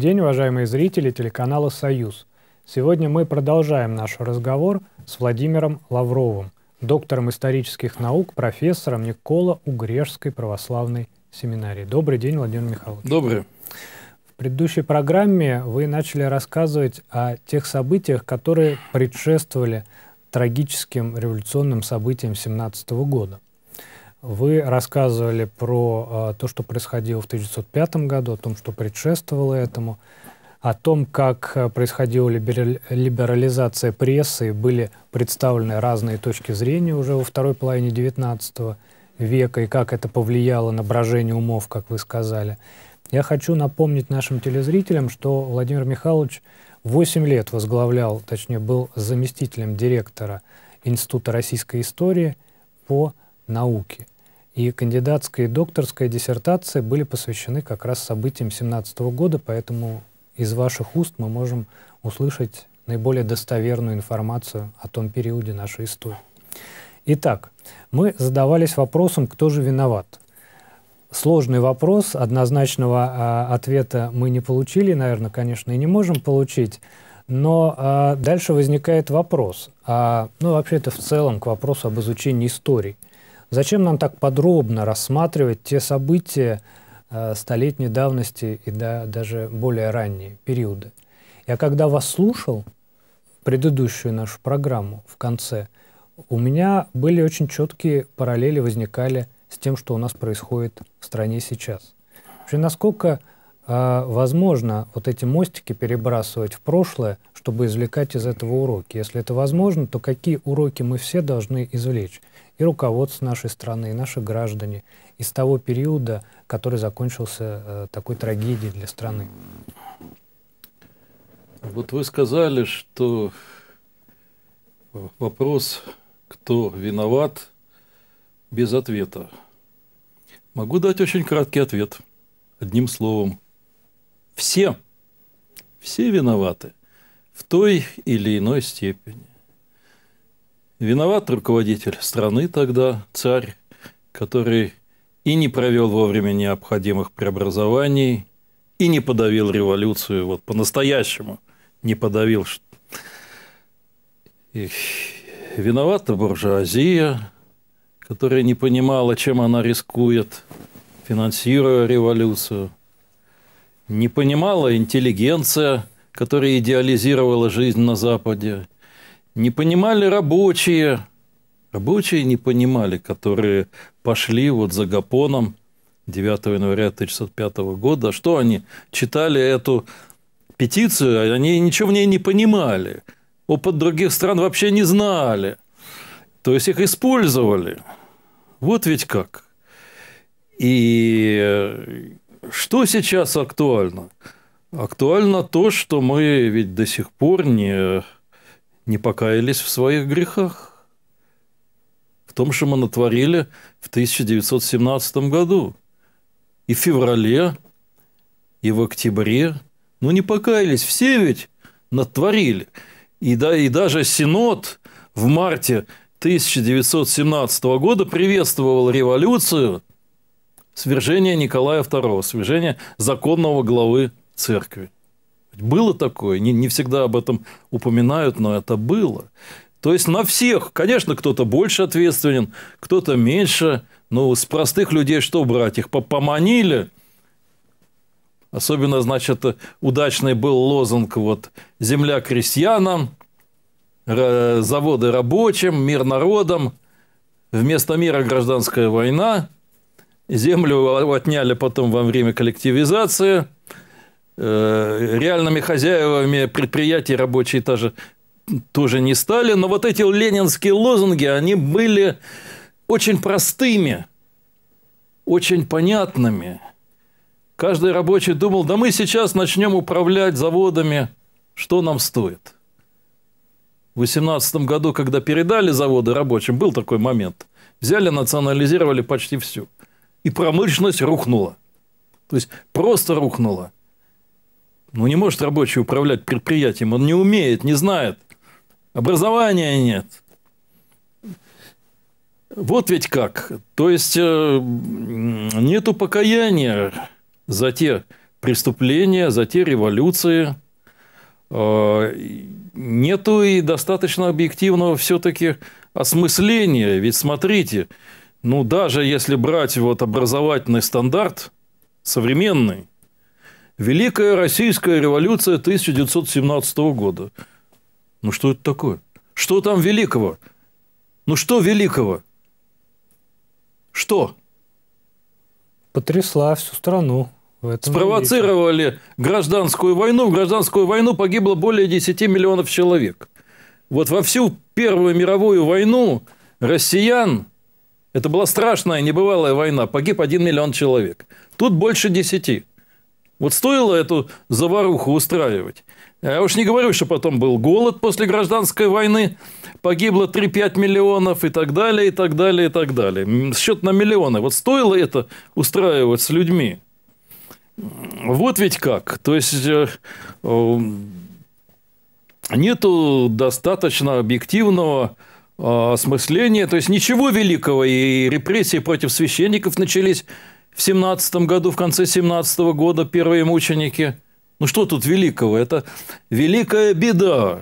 день, уважаемые зрители телеканала «Союз». Сегодня мы продолжаем наш разговор с Владимиром Лавровым, доктором исторических наук, профессором Никола Угрешской православной семинарии. Добрый день, Владимир Михайлович. Добрый. В предыдущей программе вы начали рассказывать о тех событиях, которые предшествовали трагическим революционным событиям 17 года. Вы рассказывали про э, то, что происходило в 1905 году, о том, что предшествовало этому, о том, как э, происходила либерализация прессы, и были представлены разные точки зрения уже во второй половине XIX века, и как это повлияло на брожение умов, как вы сказали. Я хочу напомнить нашим телезрителям, что Владимир Михайлович 8 лет возглавлял, точнее, был заместителем директора Института российской истории по науке. И кандидатская и докторская диссертации были посвящены как раз событиям 2017 года, поэтому из ваших уст мы можем услышать наиболее достоверную информацию о том периоде нашей истории. Итак, мы задавались вопросом, кто же виноват. Сложный вопрос, однозначного а, ответа мы не получили, наверное, конечно, и не можем получить. Но а, дальше возникает вопрос, а, ну вообще это в целом к вопросу об изучении истории. Зачем нам так подробно рассматривать те события э, столетней давности и да, даже более ранние периоды? Я когда вас слушал, предыдущую нашу программу в конце, у меня были очень четкие параллели возникали с тем, что у нас происходит в стране сейчас. Вообще, насколько э, возможно вот эти мостики перебрасывать в прошлое, чтобы извлекать из этого уроки? Если это возможно, то какие уроки мы все должны извлечь? и руководство нашей страны, и наши граждане из того периода, который закончился э, такой трагедией для страны. Вот вы сказали, что э, вопрос, кто виноват, без ответа. Могу дать очень краткий ответ, одним словом. Все, все виноваты в той или иной степени. Виноват руководитель страны тогда, царь, который и не провел вовремя необходимых преобразований, и не подавил революцию, вот по-настоящему не подавил. И виновата буржуазия, которая не понимала, чем она рискует, финансируя революцию. Не понимала интеллигенция, которая идеализировала жизнь на Западе – не понимали рабочие. Рабочие не понимали, которые пошли вот за Гапоном 9 января 1905 года. Что они читали эту петицию, они ничего в ней не понимали. Опыт других стран вообще не знали. То есть их использовали. Вот ведь как. И э, что сейчас актуально? Актуально то, что мы ведь до сих пор не не покаялись в своих грехах, в том, что мы натворили в 1917 году. И в феврале, и в октябре. Ну, не покаялись, все ведь натворили. И, да, и даже Синод в марте 1917 года приветствовал революцию свержения Николая II, свержения законного главы церкви. Было такое, не, не всегда об этом упоминают, но это было. То есть на всех, конечно, кто-то больше ответственен, кто-то меньше. Но с простых людей что брать? Их поманили. Особенно, значит, удачный был лозунг вот «Земля крестьянам», «Заводы рабочим», «Мир народам», вместо мира гражданская война, землю отняли потом во время коллективизации – Э, реальными хозяевами предприятий рабочие тоже, тоже не стали. Но вот эти ленинские лозунги, они были очень простыми, очень понятными. Каждый рабочий думал, да мы сейчас начнем управлять заводами, что нам стоит. В 18 году, когда передали заводы рабочим, был такой момент. Взяли, национализировали почти всю. И промышленность рухнула. То есть просто рухнула. Ну, не может рабочий управлять предприятием, он не умеет, не знает. Образования нет. Вот ведь как. То есть, э, нету покаяния за те преступления, за те революции. Э, нету и достаточно объективного все-таки осмысления. Ведь смотрите, ну даже если брать вот образовательный стандарт современный, Великая Российская революция 1917 года. Ну, что это такое? Что там великого? Ну, что великого? Что? Потрясла всю страну. Спровоцировали велике. гражданскую войну. В гражданскую войну погибло более 10 миллионов человек. Вот во всю Первую мировую войну россиян, это была страшная, небывалая война, погиб 1 миллион человек. Тут больше 10. Вот стоило эту заваруху устраивать. Я уж не говорю, что потом был голод после гражданской войны, погибло 3-5 миллионов и так далее, и так далее, и так далее. Счет на миллионы. Вот стоило это устраивать с людьми. Вот ведь как. То есть, э, эм, нету достаточно объективного э, осмысления. То есть, ничего великого. И репрессии против священников начались в 17 году, в конце 17 -го года первые мученики. Ну что тут великого? Это великая беда.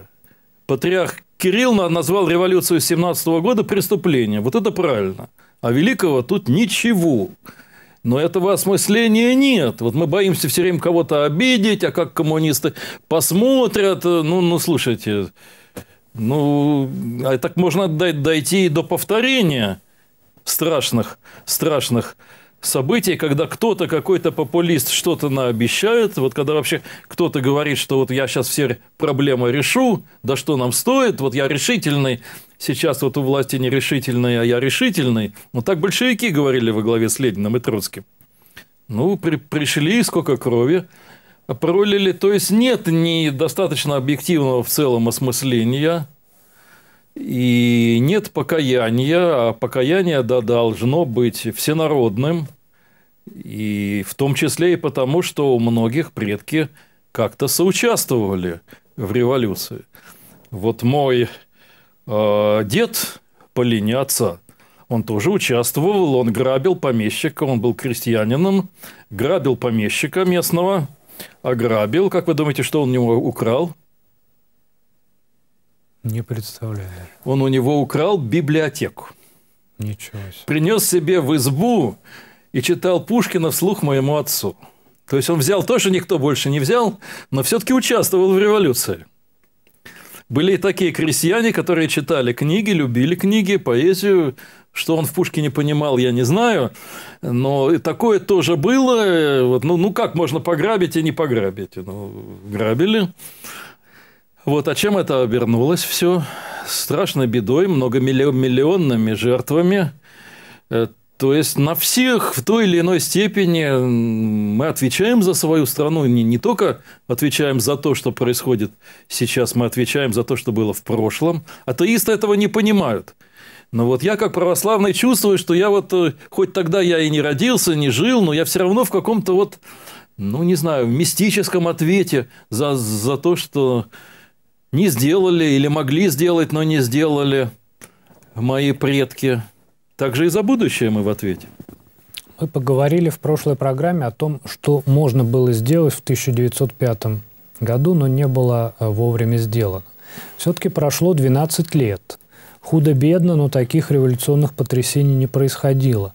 Патриарх Кирилл назвал революцию 17 -го года преступлением. Вот это правильно. А великого тут ничего. Но этого осмысления нет. Вот мы боимся все время кого-то обидеть, а как коммунисты посмотрят. Ну, ну слушайте, ну, а так можно дойти и до повторения страшных, страшных событий, когда кто-то, какой-то популист что-то наобещает, вот когда вообще кто-то говорит, что вот я сейчас все проблемы решу, да что нам стоит, вот я решительный, сейчас вот у власти нерешительный, а я решительный. Вот так большевики говорили во главе с Лениным и Троцким. Ну, при, пришли, сколько крови, а пролили. То есть, нет ни достаточно объективного в целом осмысления и нет покаяния, а покаяние да, должно быть всенародным, и в том числе и потому, что у многих предки как-то соучаствовали в революции. Вот мой э, дед по линии отца, он тоже участвовал, он грабил помещика, он был крестьянином, грабил помещика местного, ограбил. Как вы думаете, что он у него украл? Не представляю. Он у него украл библиотеку. Ничего себе. Принес себе в избу и читал Пушкина вслух моему отцу. То есть он взял то, что никто больше не взял, но все-таки участвовал в революции. Были и такие крестьяне, которые читали книги, любили книги, поэзию. Что он в Пушкине понимал, я не знаю. Но такое тоже было. ну, ну, как можно пограбить и не пограбить? Ну, грабили. Вот, а чем это обернулось все? Страшной бедой, многомиллионными жертвами. Э, то есть на всех в той или иной степени мы отвечаем за свою страну, не, не только отвечаем за то, что происходит сейчас, мы отвечаем за то, что было в прошлом. Атеисты этого не понимают. Но вот я как православный чувствую, что я вот, э, хоть тогда я и не родился, не жил, но я все равно в каком-то вот, ну не знаю, мистическом ответе за, за то, что не сделали или могли сделать, но не сделали мои предки. Также и за будущее мы в ответе. Мы поговорили в прошлой программе о том, что можно было сделать в 1905 году, но не было э, вовремя сделано. Все-таки прошло 12 лет. Худо-бедно, но таких революционных потрясений не происходило.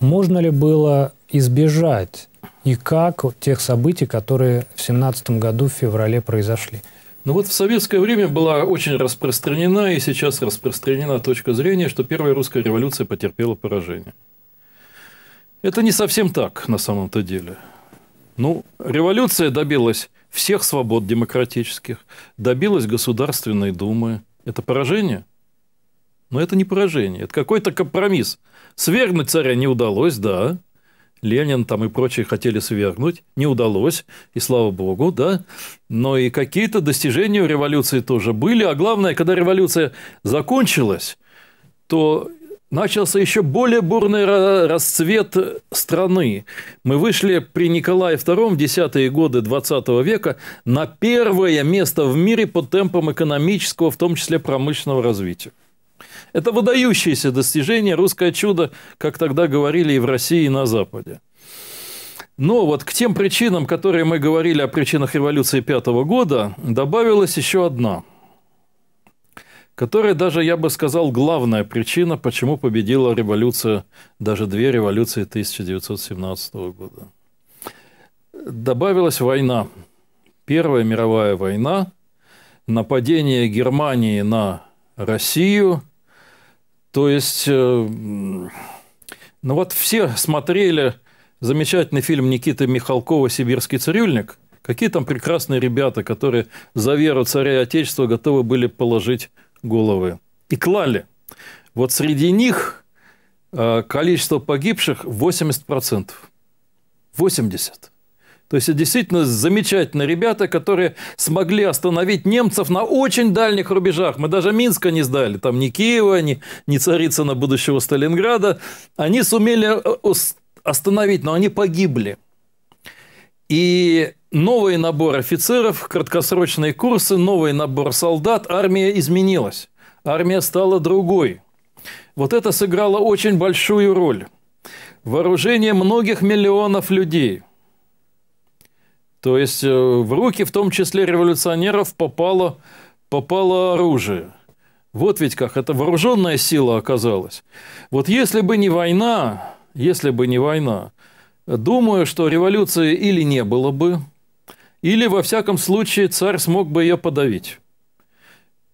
Можно ли было избежать и как тех событий, которые в 17 году в феврале произошли? Ну вот в советское время была очень распространена и сейчас распространена точка зрения, что первая русская революция потерпела поражение. Это не совсем так на самом-то деле. Ну, революция добилась всех свобод демократических, добилась Государственной Думы. Это поражение? Но это не поражение, это какой-то компромисс. Свергнуть царя не удалось, да, Ленин там и прочие хотели свергнуть, не удалось, и слава богу, да, но и какие-то достижения у революции тоже были, а главное, когда революция закончилась, то начался еще более бурный расцвет страны. Мы вышли при Николае II в десятые годы 20 века на первое место в мире по темпам экономического, в том числе промышленного развития. Это выдающееся достижение, русское чудо, как тогда говорили и в России, и на Западе. Но вот к тем причинам, которые мы говорили о причинах революции пятого года, добавилась еще одна, которая даже, я бы сказал, главная причина, почему победила революция, даже две революции 1917 года. Добавилась война. Первая мировая война, нападение Германии на Россию – то есть, э, ну вот все смотрели замечательный фильм Никиты Михалкова «Сибирский цирюльник». Какие там прекрасные ребята, которые за веру царя и отечества готовы были положить головы. И клали. Вот среди них э, количество погибших 80%. 80%. То есть, действительно, замечательные ребята, которые смогли остановить немцев на очень дальних рубежах. Мы даже Минска не сдали, там ни Киева, ни, ни Царицына будущего Сталинграда. Они сумели э, э, остановить, но они погибли. И новый набор офицеров, краткосрочные курсы, новый набор солдат, армия изменилась. Армия стала другой. Вот это сыграло очень большую роль. Вооружение многих миллионов людей – то есть, э, в руки, в том числе революционеров, попало, попало оружие. Вот ведь как, это вооруженная сила оказалась. Вот если бы не война, если бы не война, думаю, что революции или не было бы, или, во всяком случае, царь смог бы ее подавить.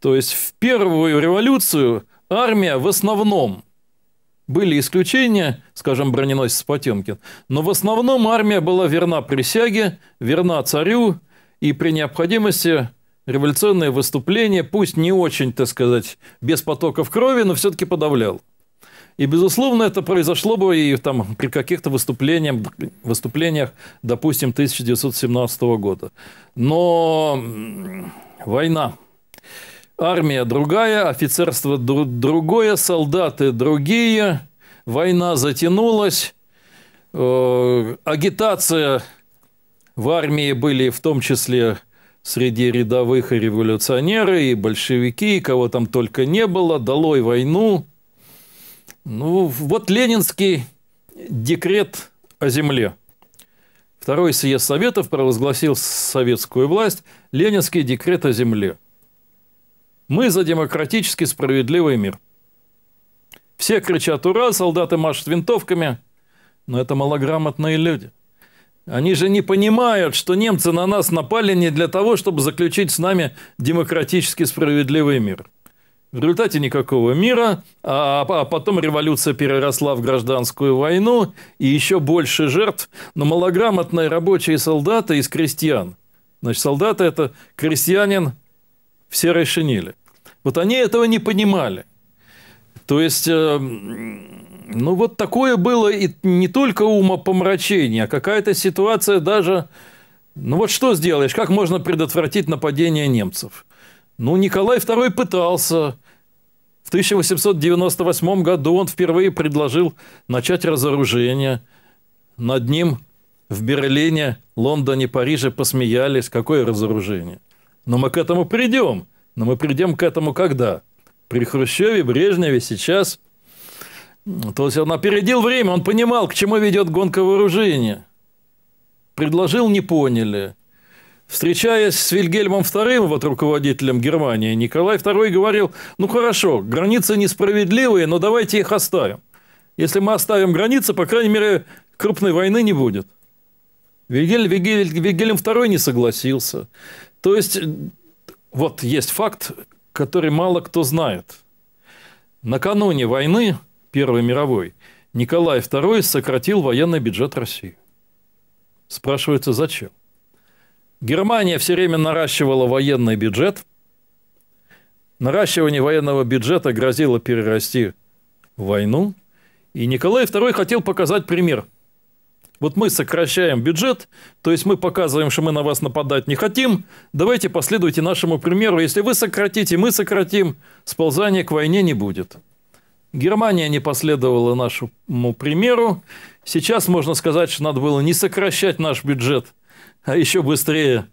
То есть, в первую революцию армия в основном были исключения, скажем, броненосец Потемкин, но в основном армия была верна присяге, верна царю, и при необходимости революционные выступления, пусть не очень, так сказать, без потоков крови, но все-таки подавлял. И, безусловно, это произошло бы и там, при каких-то выступлениях, выступлениях, допустим, 1917 года. Но война – Армия другая, офицерство другое, солдаты другие, война затянулась, э, агитация в армии были в том числе среди рядовых и революционеры, и большевики, и кого там только не было, долой войну. Ну, вот ленинский декрет о земле. Второй съезд Советов провозгласил советскую власть, ленинский декрет о земле – мы за демократический справедливый мир. Все кричат «Ура!», солдаты машут винтовками, но это малограмотные люди. Они же не понимают, что немцы на нас напали не для того, чтобы заключить с нами демократический справедливый мир. В результате никакого мира, а, а потом революция переросла в гражданскую войну и еще больше жертв, но малограмотные рабочие солдаты из крестьян. Значит, солдаты – это крестьянин, в серой шинели. Вот они этого не понимали. То есть, э, ну вот такое было и не только умопомрачение, а какая-то ситуация даже... Ну вот что сделаешь, как можно предотвратить нападение немцев? Ну, Николай II пытался. В 1898 году он впервые предложил начать разоружение. Над ним в Берлине, Лондоне, Париже посмеялись. Какое разоружение? Но мы к этому придем. Но мы придем к этому когда? При Хрущеве, Брежневе, сейчас. То есть он опередил время, он понимал, к чему ведет гонка вооружения. Предложил, не поняли. Встречаясь с Вильгельмом II, вот руководителем Германии, Николай II говорил, ну хорошо, границы несправедливые, но давайте их оставим. Если мы оставим границы, по крайней мере, крупной войны не будет. Вильгельм, Вильгельм, Вильгельм II не согласился. То есть, э, вот есть факт, который мало кто знает. Накануне войны, Первой мировой, Николай II сократил военный бюджет России. Спрашивается, зачем? Германия все время наращивала военный бюджет. Наращивание военного бюджета грозило перерасти в войну. И Николай II хотел показать пример – вот мы сокращаем бюджет, то есть мы показываем, что мы на вас нападать не хотим. Давайте последуйте нашему примеру. Если вы сократите, мы сократим, сползания к войне не будет. Германия не последовала нашему примеру. Сейчас можно сказать, что надо было не сокращать наш бюджет, а еще быстрее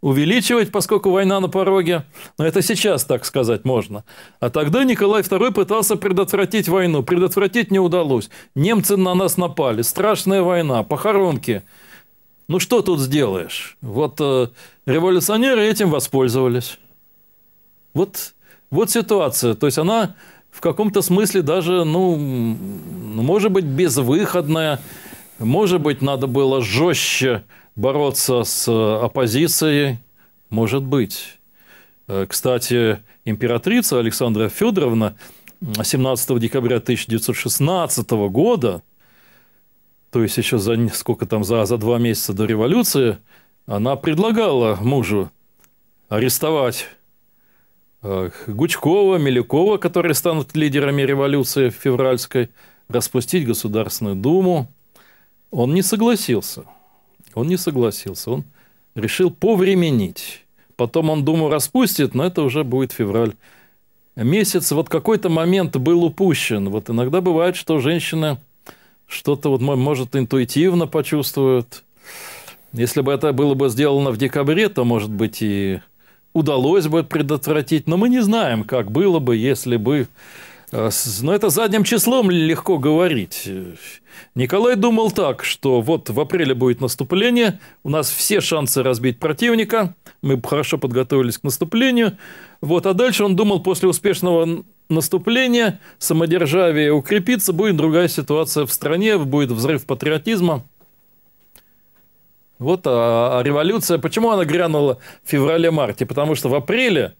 увеличивать, поскольку война на пороге. Но это сейчас так сказать можно. А тогда Николай II пытался предотвратить войну. Предотвратить не удалось. Немцы на нас напали. Страшная война, похоронки. Ну что тут сделаешь? Вот э, революционеры этим воспользовались. Вот, вот ситуация. То есть она в каком-то смысле даже, ну, может быть, безвыходная. Может быть, надо было жестче бороться с оппозицией, может быть. Э, кстати, императрица Александра Федоровна 17 декабря 1916 года, то есть еще за сколько там за, за два месяца до революции, она предлагала мужу арестовать э, Гучкова, Милюкова, которые станут лидерами революции февральской, распустить Государственную Думу. Он не согласился – он не согласился, он решил повременить. Потом он Думу распустит, но это уже будет февраль. Месяц вот какой-то момент был упущен. Вот иногда бывает, что женщина что-то вот может интуитивно почувствует. Если бы это было бы сделано в декабре, то, может быть, и удалось бы предотвратить. Но мы не знаем, как было бы, если бы а но это задним числом легко говорить. Николай думал так, что вот в апреле будет наступление, у нас все шансы разбить противника, мы хорошо подготовились к наступлению. Вот, а дальше он думал, после успешного наступления самодержавие укрепится, будет другая ситуация в стране, будет взрыв патриотизма. Вот а, а революция, почему она грянула в феврале-марте? Потому что в апреле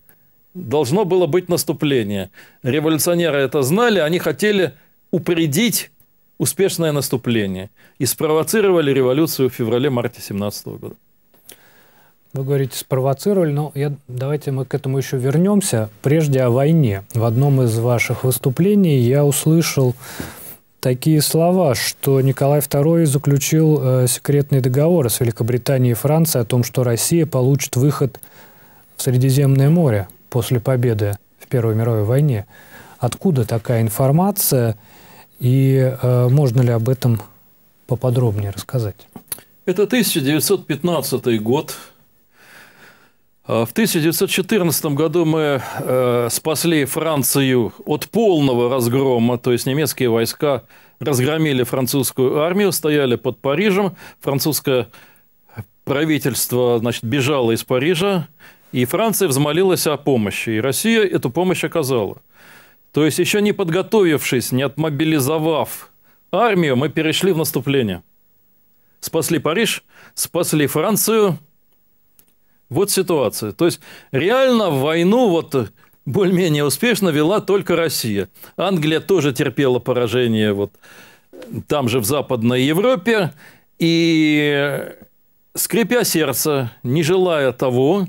должно было быть наступление. Революционеры это знали, они хотели упредить успешное наступление и спровоцировали революцию в феврале-марте 17 года. Вы говорите, спровоцировали, но я, давайте мы к этому еще вернемся. Прежде о войне. В одном из ваших выступлений я услышал такие слова, что Николай II заключил э, секретные договоры с Великобританией и Францией о том, что Россия получит выход в Средиземное море после победы в Первой мировой войне. Откуда такая информация и э, можно ли об этом поподробнее рассказать? Это 1915 год. Э, в 1914 году мы э, спасли Францию от полного разгрома, то есть немецкие войска разгромили французскую армию, стояли под Парижем, французское правительство значит, бежало из Парижа, и Франция взмолилась о помощи, и Россия эту помощь оказала. То есть еще не подготовившись, не отмобилизовав армию, мы перешли в наступление. Спасли Париж, спасли Францию. Вот ситуация. То есть реально войну вот более-менее успешно вела только Россия. Англия тоже терпела поражение вот там же в Западной Европе. И скрипя сердце, не желая того,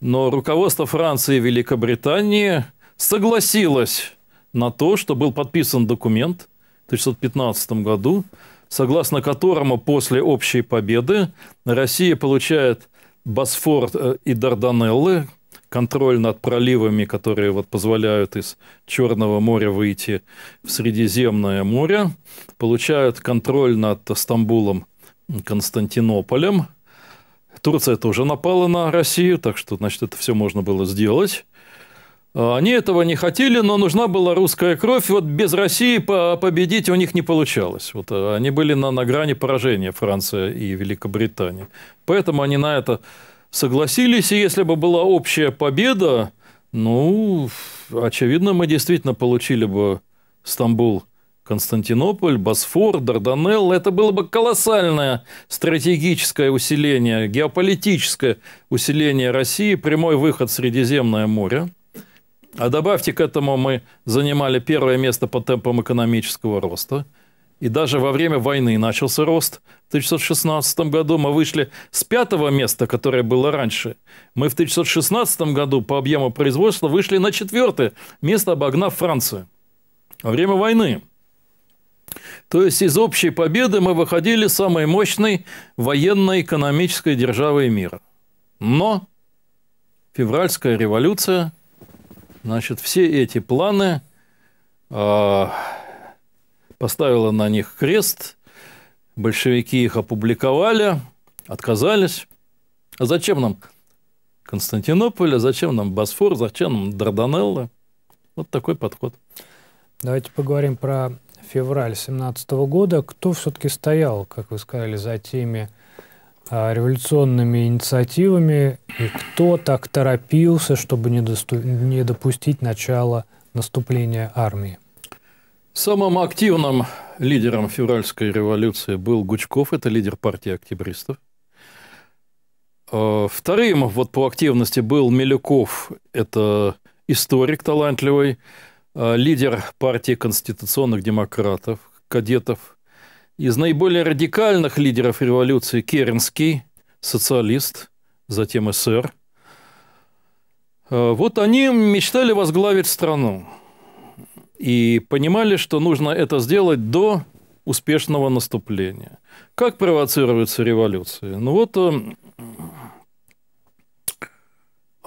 но руководство Франции и Великобритании согласилось на то, что был подписан документ в 1915 году, согласно которому после общей победы Россия получает Босфор э, и Дарданеллы, контроль над проливами, которые вот позволяют из Черного моря выйти в Средиземное море, получают контроль над Стамбулом, Константинополем – Турция это уже напала на Россию, так что, значит, это все можно было сделать. А, они этого не хотели, но нужна была русская кровь. Вот без России победить у них не получалось. Вот а, они были на, на грани поражения Франция и Великобритания. Поэтому они на это согласились. И если бы была общая победа, ну, очевидно, мы действительно получили бы Стамбул Константинополь, Босфор, Дарданелл. Это было бы колоссальное стратегическое усиление, геополитическое усиление России, прямой выход в Средиземное море. А добавьте к этому, мы занимали первое место по темпам экономического роста. И даже во время войны начался рост. В 1916 году мы вышли с пятого места, которое было раньше. Мы в 1916 году по объему производства вышли на четвертое место, обогнав Францию. Во время войны то есть из общей победы мы выходили самой мощной военно-экономической державой мира. Но февральская революция, значит, все эти планы э, поставила на них крест, большевики их опубликовали, отказались. А зачем нам Константинополь, а зачем нам Босфор, зачем нам Дарданеллы? Вот такой подход. Давайте поговорим про февраль 2017 года. Кто все-таки стоял, как вы сказали, за теми а, революционными инициативами и кто так торопился, чтобы не, не допустить начала наступления армии? Самым активным лидером февральской революции был Гучков, это лидер партии октябристов. А, вторым вот по активности был Милюков, это историк талантливый, Э, лидер партии конституционных демократов, кадетов. Из наиболее радикальных лидеров революции Керенский, социалист, затем СССР. Э, вот они мечтали возглавить страну и понимали, что нужно это сделать до успешного наступления. Как провоцируется революция? Ну вот э,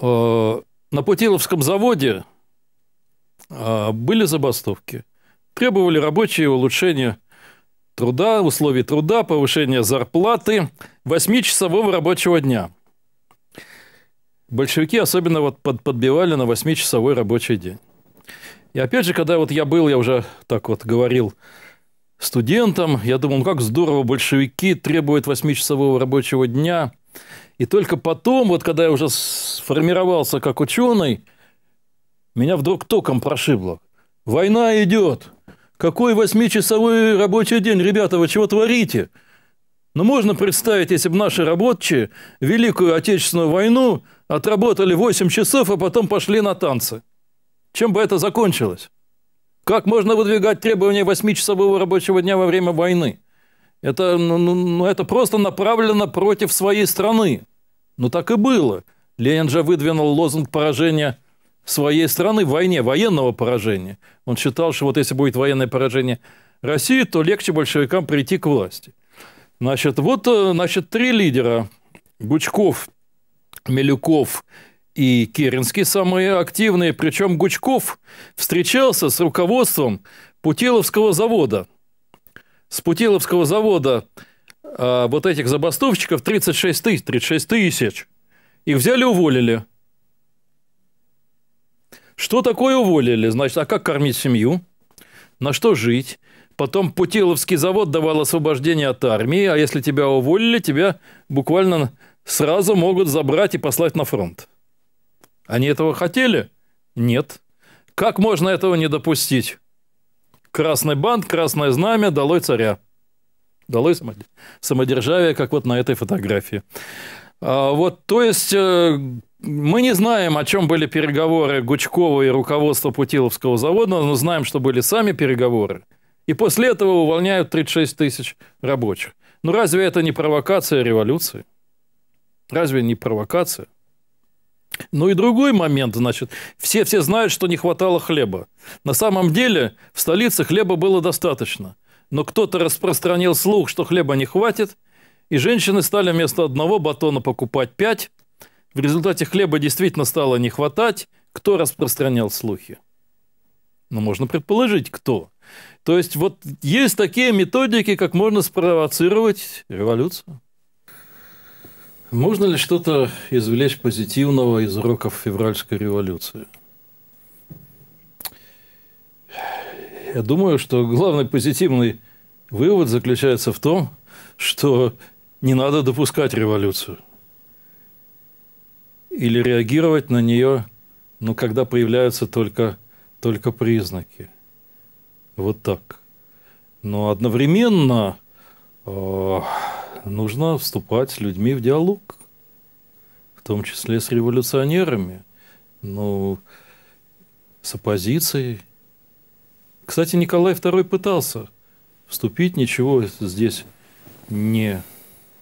э на Путиловском заводе а, были забастовки. Требовали рабочие улучшения труда, условий труда, повышения зарплаты, 8-часового рабочего дня. Большевики особенно вот под, подбивали на 8-часовой рабочий день. И опять же, когда вот я был, я уже так вот говорил студентам, я думал, ну как здорово, большевики требуют 8-часового рабочего дня. И только потом, вот когда я уже сформировался как ученый, меня вдруг током прошибло. «Война идет! Какой восьмичасовой рабочий день, ребята, вы чего творите?» Но «Ну, можно представить, если бы наши рабочие Великую Отечественную войну отработали 8 часов, а потом пошли на танцы. Чем бы это закончилось? Как можно выдвигать требования восьмичасового рабочего дня во время войны? Это, ну, ну, ну это просто направлено против своей страны. Ну, так и было. Ленин же выдвинул лозунг поражения своей страны в войне, военного поражения. Он считал, что вот если будет военное поражение России, то легче большевикам прийти к власти. Значит, вот э, значит, три лидера – Гучков, Милюков и Керенский – самые активные. Причем Гучков встречался с руководством Путиловского завода. С Путиловского завода а, вот этих забастовщиков 36 тысяч, 36 тысяч. Их взяли, уволили – что такое уволили? Значит, а как кормить семью? На что жить? Потом Путиловский завод давал освобождение от армии, а если тебя уволили, тебя буквально сразу могут забрать и послать на фронт. Они этого хотели? Нет. Как можно этого не допустить? Красный бант, красное знамя, долой царя. Долой самодержавие, как вот на этой фотографии. А, вот, то есть, э, мы не знаем, о чем были переговоры Гучкова и руководства Путиловского завода, но знаем, что были сами переговоры. И после этого увольняют 36 тысяч рабочих. Ну разве это не провокация революции? Разве не провокация? Ну и другой момент, значит, все, все знают, что не хватало хлеба. На самом деле в столице хлеба было достаточно. Но кто-то распространил слух, что хлеба не хватит, и женщины стали вместо одного батона покупать пять, в результате хлеба действительно стало не хватать. Кто распространял слухи? Ну, можно предположить, кто. То есть, вот есть такие методики, как можно спровоцировать революцию. Можно ли что-то извлечь позитивного из уроков февральской революции? Я думаю, что главный позитивный вывод заключается в том, что не надо допускать революцию – или реагировать на нее, ну, когда появляются только, только признаки. Вот так. Но одновременно э, нужно вступать с людьми в диалог, в том числе с революционерами, ну, с оппозицией. Кстати, Николай II пытался вступить, ничего здесь не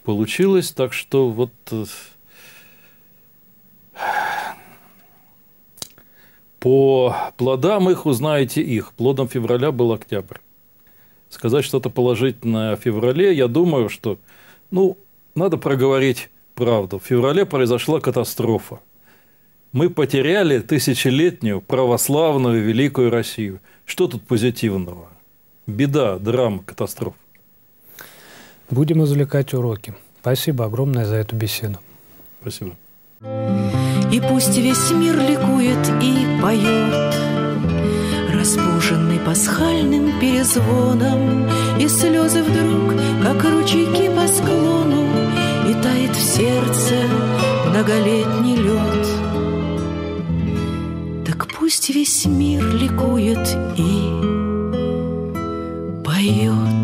получилось, так что вот э, по плодам их узнаете их. Плодом февраля был октябрь. Сказать что-то положительное о феврале, я думаю, что, ну, надо проговорить правду. В феврале произошла катастрофа. Мы потеряли тысячелетнюю православную великую Россию. Что тут позитивного? Беда, драма, катастрофа. Будем извлекать уроки. Спасибо огромное за эту беседу. Спасибо. И пусть весь мир ликует и поет, Разбуженный пасхальным перезвоном, И слезы вдруг, как ручейки по склону, И тает в сердце многолетний лед. Так пусть весь мир ликует и поет.